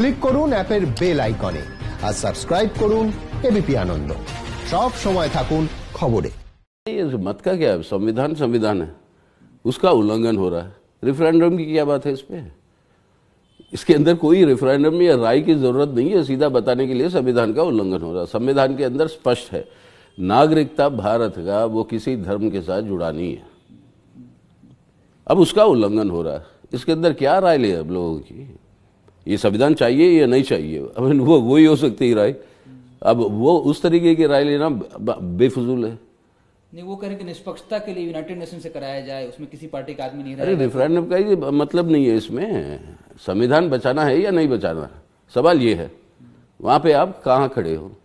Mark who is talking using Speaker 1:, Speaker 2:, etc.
Speaker 1: click করুন অ্যাপের bell আইকনে আর সাবস্ক্রাইব করুন এবিপি আনন্দ সব সময় থাকুন খবরে मत का क्या है संविधान संविधान है
Speaker 2: उसका उल्लंघन हो रहा है रेफरेंडम की क्या बात है इस पर इसके अंदर कोई रेफरेंडम या राय की जरूरत नहीं है सीधा बताने के लिए संविधान का उल्लंघन हो रहा है संविधान के अंदर स्पष्ट है नागरिकता भारत का वो किसी धर्म के साथ जुड़ा नहीं है अब उसका उल्लंघन हो रहा है इसके अंदर क्या राय ले अब लोगों की ये संविधान चाहिए या नहीं चाहिए अब वो वो ही हो सकती है राय अब वो उस तरीके की राय लेना बेफजूल है
Speaker 3: नहीं वो कह रहे कि निष्पक्षता के लिए यूनाइटेड नेशन से कराया जाए उसमें किसी पार्टी का आदमी नहीं अरे रेफरेंडम
Speaker 2: का ही मतलब नहीं है इसमें संविधान बचाना है या नहीं बचाना सवाल ये है वहाँ पे आप कहाँ खड़े हो